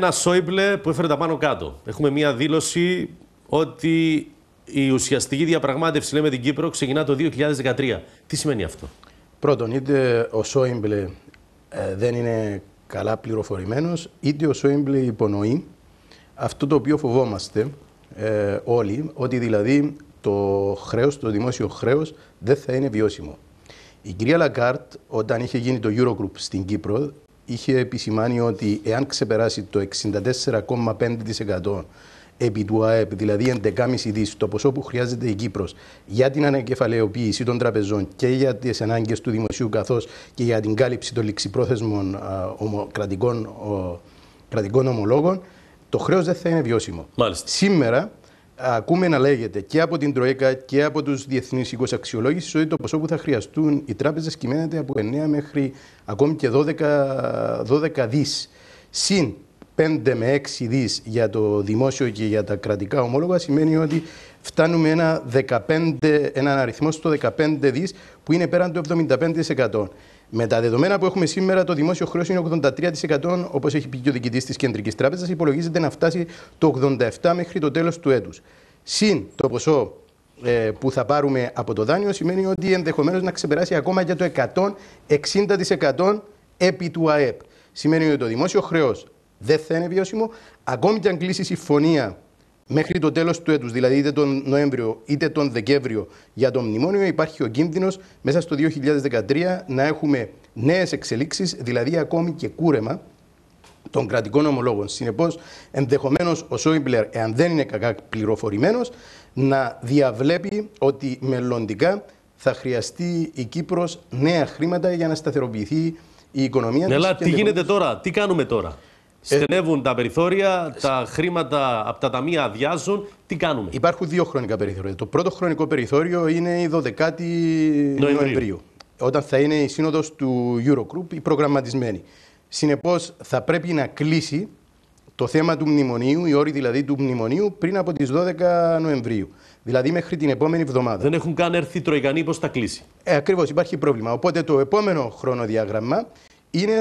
Ένα Σόιμπλε που έφερε τα πάνω κάτω. Έχουμε μία δήλωση ότι η ουσιαστική διαπραγμάτευση λέμε την Κύπρο ξεκινά το 2013. Τι σημαίνει αυτό. Πρώτον, είτε ο Σόιμπλε ε, δεν είναι καλά πληροφορημένος, είτε ο Σόιμπλε υπονοεί αυτό το οποίο φοβόμαστε ε, όλοι, ότι δηλαδή το χρέος, το δημόσιο χρέος δεν θα είναι βιώσιμο. Η κυρία Λαγκάρτ, όταν είχε γίνει το Eurogroup στην Κύπρο, είχε επισημάνει ότι εάν ξεπεράσει το 64,5% επί του ΑΕΠ, δηλαδή 11,5 δις, το ποσό που χρειάζεται η Κύπρος για την ανακεφαλαιοποίηση των τραπεζών και για τις ανάγκες του δημοσίου καθώς και για την κάλυψη των ληξιπρόθεσμων κρατικών, ομολόγων, το χρέος δεν θα είναι βιώσιμο. Μάλιστα. Σήμερα ακούμε να λέγεται και από την Τρόικα και από τους διεθνείς οίκους αξιολόγησης ότι το ποσό που θα χρειαστούν οι τράπεζες κυμαίνεται από 9 μέχρι ακόμη και 12, 12 δις. Συν 5 με 6 δις για το δημόσιο και για τα κρατικά ομόλογα σημαίνει ότι φτάνουμε ένα 15, έναν αριθμό στο 15 δις που είναι πέραν του 75%. Με τα δεδομένα που έχουμε σήμερα, το δημόσιο χρέος είναι 83%, όπως έχει πει και ο διοικητής της Κεντρικής Τράπεζας, υπολογίζεται να φτάσει το 87% μέχρι το τέλος του έτους. Συν το ποσό ε, που θα πάρουμε από το δάνειο, σημαίνει ότι ενδεχομένως να ξεπεράσει ακόμα και το 160% επί του ΑΕΠ. Σημαίνει ότι το δημόσιο χρέος δεν θα είναι βιώσιμο, ακόμη και αν κλείσει συμφωνία Μέχρι το τέλος του έτους, δηλαδή είτε τον Νοέμβριο είτε τον Δεκέμβριο, για το μνημόνιο υπάρχει ο κίνδυνος μέσα στο 2013 να έχουμε νέες εξελίξεις, δηλαδή ακόμη και κούρεμα των κρατικών ομολόγων. Συνεπώς, ενδεχομένως ο Σόιμπλερ, εάν δεν είναι κακά πληροφορημένος, να διαβλέπει ότι μελλοντικά θα χρειαστεί η Κύπρος νέα χρήματα για να σταθεροποιηθεί η οικονομία. Ναι, αλλά τι γίνεται τώρα, τι κάνουμε τώρα. Στενεύουν τα περιθώρια, τα χρήματα από τα ταμεία αδειάζουν. Τι κάνουμε. Υπάρχουν δύο χρονικά περιθώρια. Το πρώτο χρονικό περιθώριο είναι η 12η Νοεμβρίου. Νοεμβρίου. Όταν θα είναι η νοεμβριου οταν θα ειναι η συνοδο του Eurogroup, η προγραμματισμένη. Συνεπώς, θα πρέπει να κλείσει το θέμα του μνημονίου, η όρη δηλαδή του μνημονίου, πριν από τις 12 Νοεμβρίου. Δηλαδή μέχρι την επόμενη εβδομάδα. Δεν έχουν καν έρθει οι Τροϊκανοί πώς θα κλείσει. Ε, Ακριβώς, υπάρχει πρόβλημα. Οπότε το επόμενο χρονοδιάγραμμα είναι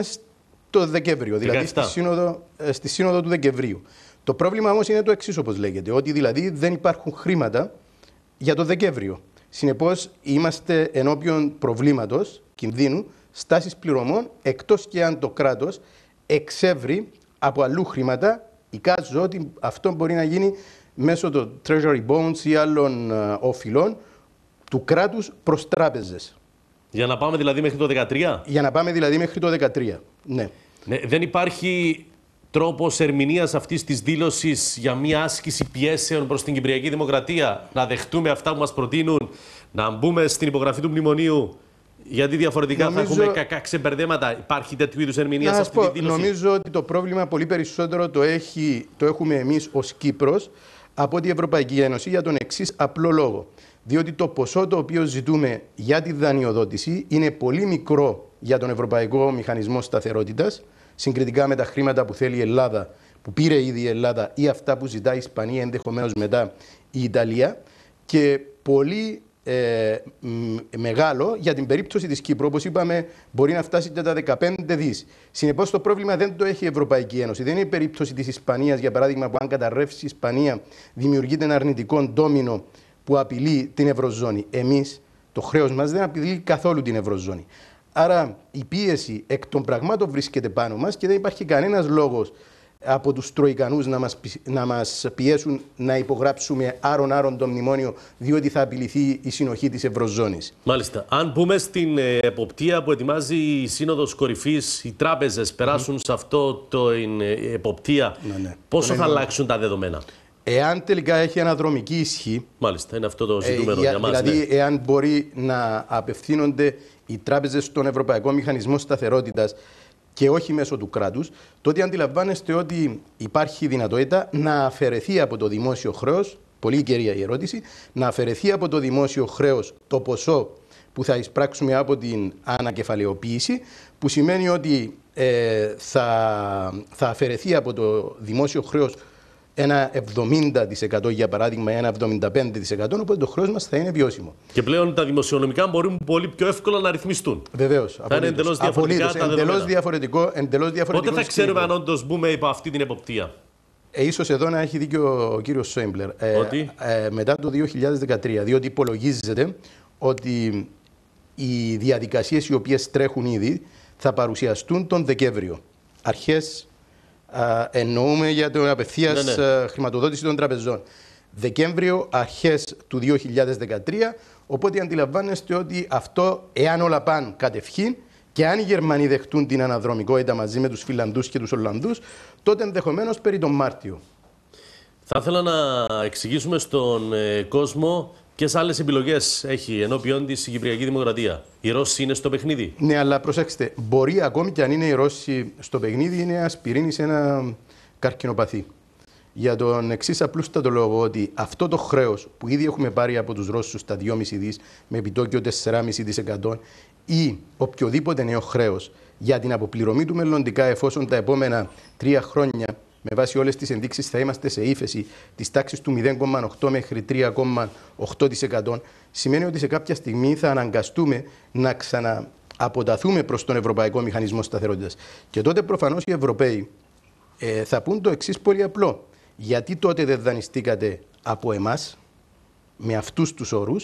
το Δεκέμβριο, δηλαδή στη σύνοδο, ε, στη σύνοδο του Δεκεμβρίου. Το πρόβλημα όμως είναι το εξής, όπως λέγεται, ότι δηλαδή δεν υπάρχουν χρήματα για το Δεκέμβριο. Συνεπώς, είμαστε ενώπιον προβλήματος, κινδύνου, στάσης πληρωμών, εκτός και αν το κράτος εξεύρει από αλλού χρήματα. Εικάζω ότι αυτό μπορεί να γίνει μέσω των treasury bonds ή άλλων ε, οφειλών του κράτους προς τράπεζες. Για να πάμε δηλαδή μέχρι το 2013. Για να πάμε δηλαδή μέχρι το 2013, Ναι. Ναι, δεν υπάρχει τρόπος ερμηνείας αυτής της δήλωσης για μια άσκηση πιέσεων προς την Κυπριακή Δημοκρατία. Να δεχτούμε αυτά που μας προτείνουν, να μπούμε στην υπογραφή του μνημονίου. Γιατί διαφορετικά θα έχουμε κακά ξεμπερδέματα. Υπάρχει τέτοιου είδους ερμηνεία σε αυτή τη δήλωση. Νομίζω ότι το πρόβλημα πολύ περισσότερο το, έχει, το έχουμε εμείς ως Κύπρος από ό,τι η Ευρωπαϊκή Ένωση για τον εξής απλό λόγο. Διότι το ποσό το οποίο ζητούμε για τη δανειοδότηση είναι πολύ μικρό για τον Ευρωπαϊκό Μηχανισμό Σταθερότητας, συγκριτικά με τα χρήματα που θέλει η Ελλάδα, που πήρε ήδη η Ελλάδα, ή αυτά που ζητά η Ισπανία, ενδεχομένως μετά η Ιταλία. Και πολύ ε, μεγάλο για την περίπτωση της Κύπρου, όπως είπαμε, μπορεί να φτάσει και τα 15 δις. Συνεπώς το πρόβλημα δεν το έχει η Ευρωπαϊκή Ένωση. Δεν είναι η περίπτωση της Ισπανίας, για παράδειγμα, που αν καταρρεύσει η Ισπανία, δημιουργείται ένα αρνητικό ντόμινο που απειλεί την Ευρωζώνη. Εμείς, το χρέος μας δεν απειλεί καθόλου την Ευρωζώνη. Άρα η πίεση εκ των πραγμάτων βρίσκεται πάνω μας και δεν υπάρχει κανένας λόγος από τους Τροϊκανούς να μας, πιέσουν να υπογράψουμε άρον-άρον το μνημόνιο, διότι θα απειληθεί η συνοχή της Ευρωζώνης. Μάλιστα. Αν πούμε στην ε, εποπτεία που ετοιμάζει η Σύνοδος Κορυφής, οι τράπεζες περάσουν mm σε αυτό το ε, ε, εποπτεία, ναι, ναι. πόσο θα αλλάξουν τα δεδομένα. Εάν τελικά έχει αναδρομική ισχύ. Μάλιστα, είναι αυτό το ε, ζητούμενο ε, για, Δηλαδή, ναι. εάν μπορεί να απευθύνονται οι τράπεζες στον Ευρωπαϊκό Μηχανισμό Σταθερότητας και όχι μέσω του κράτους, τότε αντιλαμβάνεστε ότι υπάρχει δυνατότητα να αφαιρεθεί από το δημόσιο χρέος. Πολύ κερία η ερώτηση. Να αφαιρεθεί από το δημόσιο χρέος το ποσό που θα εισπράξουμε από την ανακεφαλαιοποίηση, που σημαίνει ότι ε, θα, θα αφαιρεθεί από το δημόσιο χρέος ένα 70% για παράδειγμα, ένα 75%, οπότε το χρέος μας θα είναι βιώσιμο. Και πλέον τα δημοσιονομικά μπορούν πολύ πιο εύκολα να ρυθμιστούν. Βεβαίως. Θα είναι εντελώς διαφορετικά. Εντελώς διαφορετικό, εντελώς Πότε θα ξέρουμε αν όντως μπούμε υπό αυτή την εποπτεία. Ε, ίσως εδώ να έχει δίκιο ο κύριος Σόιμπλερ. Ε, ότι... ε, μετά το 2013, διότι υπολογίζεται ότι οι διαδικασίες οι οποίες τρέχουν ήδη θα παρουσιαστούν τον Δεκέμβριο. Αρχές ε, εννοούμε για την απευθείας ναι, ναι. Ε, χρηματοδότηση των τραπεζών. Δεκέμβριο, αρχές του 2013. Οπότε αντιλαμβάνεστε ότι αυτό, εάν όλα πάνε κατευχήν και αν οι Γερμανοί δεχτούν την αναδρομικότητα μαζί με τους Φιλανδούς και τους Ολλανδούς, τότε ενδεχομένως περί τον Μάρτιο. Θα ήθελα να εξηγήσουμε στον ε, κόσμο Ποιες άλλες επιλογές έχει ενώπιον της η Κυπριακή Δημοκρατία. Οι Ρώσοι είναι στο παιχνίδι. Ναι, αλλά προσέξτε, μπορεί ακόμη και αν είναι οι Ρώσοι στο παιχνίδι, είναι ένα σε ένα καρκινοπαθή. Για τον εξής απλούστατο λόγο ότι αυτό το χρέος που ήδη έχουμε πάρει από τους Ρώσους τα 2,5 δις με επιτόκιο 4,5 δισεκατό ή οποιοδήποτε νέο χρέος για την αποπληρωμή του μελλοντικά εφόσον τα επόμενα τρία χρόνια με βάση όλες τις ενδείξεις, θα είμαστε σε ύφεση της τάξης του 0,8 μέχρι 3,8%. Σημαίνει ότι σε κάποια στιγμή θα αναγκαστούμε να ξανααποταθούμε προς τον Ευρωπαϊκό Μηχανισμό Σταθερότητας. Και τότε προφανώς οι Ευρωπαίοι ε, θα πούν το εξής πολύ απλό. Γιατί τότε δεν δανειστήκατε από εμάς με αυτούς τους όρους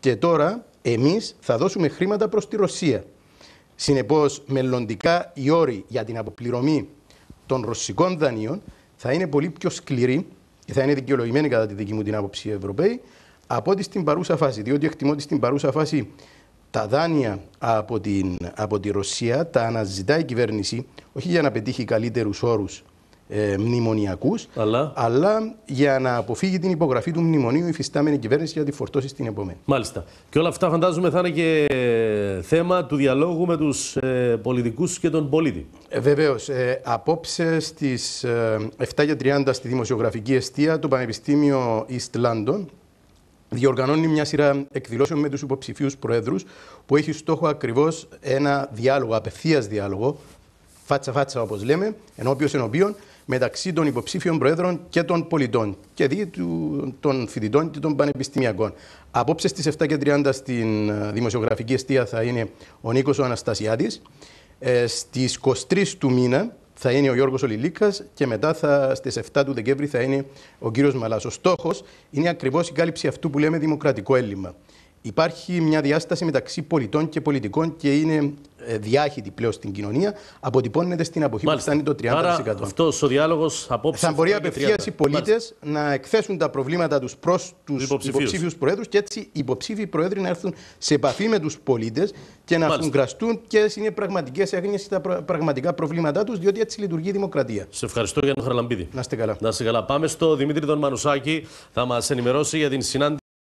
και τώρα εμείς θα δώσουμε χρήματα προς τη Ρωσία. Συνεπώς, μελλοντικά οι όροι για την αποπληρωμή των ρωσικών δανείων θα είναι πολύ πιο σκληρή και θα είναι δικαιολογημένη κατά τη δική μου την άποψη οι Ευρωπαίοι από ότι στην παρούσα φάση. Διότι εκτιμώ ότι στην παρούσα φάση τα δάνεια από, την, από τη Ρωσία τα αναζητά η κυβέρνηση όχι για να πετύχει καλύτερους όρους ε, μνημονιακούς. Αλλά... αλλά... για να αποφύγει την υπογραφή του μνημονίου η φυστάμενη κυβέρνηση για τη φορτώσει στην επόμενη. Μάλιστα. Και όλα αυτά φαντάζομαι θα είναι και θέμα του διαλόγου με τους ε, πολιτικούς και τον πολίτη. Ε, Βεβαίως. Ε, απόψε στις 7.30 ε, στη δημοσιογραφική αιστεία το Πανεπιστήμιο East London διοργανώνει μια σειρά εκδηλώσεων με τους υποψηφίους προέδρους που έχει στόχο ακριβώς ένα διάλογο, απευθείας διάλογο, φάτσα-φάτσα όπως λέμε, ενώπιο ενώπιον, μεταξύ των υποψήφιων προέδρων και των πολιτών και δι των φοιτητών και των πανεπιστημιακών. Απόψε στις 7.30 στην ε, δημοσιογραφική αιστεία θα είναι ο Νίκος ο Αναστασιάδης. Ε, στις 23 του μήνα θα είναι ο Γιώργος Ολιλίκας και μετά θα, στις 7 του Δεκέμβρη θα είναι ο κύριος Μαλάς. Ο στόχος είναι ακριβώς η κάλυψη αυτού που λέμε δημοκρατικό έλλειμμα. Υπάρχει μια διάσταση μεταξύ πολιτών και πολιτικών και είναι ε, διάχυτη πλέον στην κοινωνία. Αποτυπώνεται στην αποχή Μάλιστα. που φτάνει το 30%. Αυτός ο διάλογος απόψε... Θα μπορεί απευθείας οι πολίτες να εκθέσουν τα προβλήματα τους προς τους υποψήφιου προέδρους και έτσι οι υποψήφιοι προέδροι να έρθουν σε επαφή με τους πολίτες και να συγκραστούν ποιε είναι πραγματικές έγνοιες τα πραγματικά προβλήματά τους διότι έτσι λειτουργεί η δημοκρατία. Σε ευχαριστώ Γιάννη Χαραλαμπίδη. Να είστε καλά. Να είστε καλά. Πάμε στο Δημήτρη τον Μανουσάκη. Θα μας ενημερώσει για την συνάντηση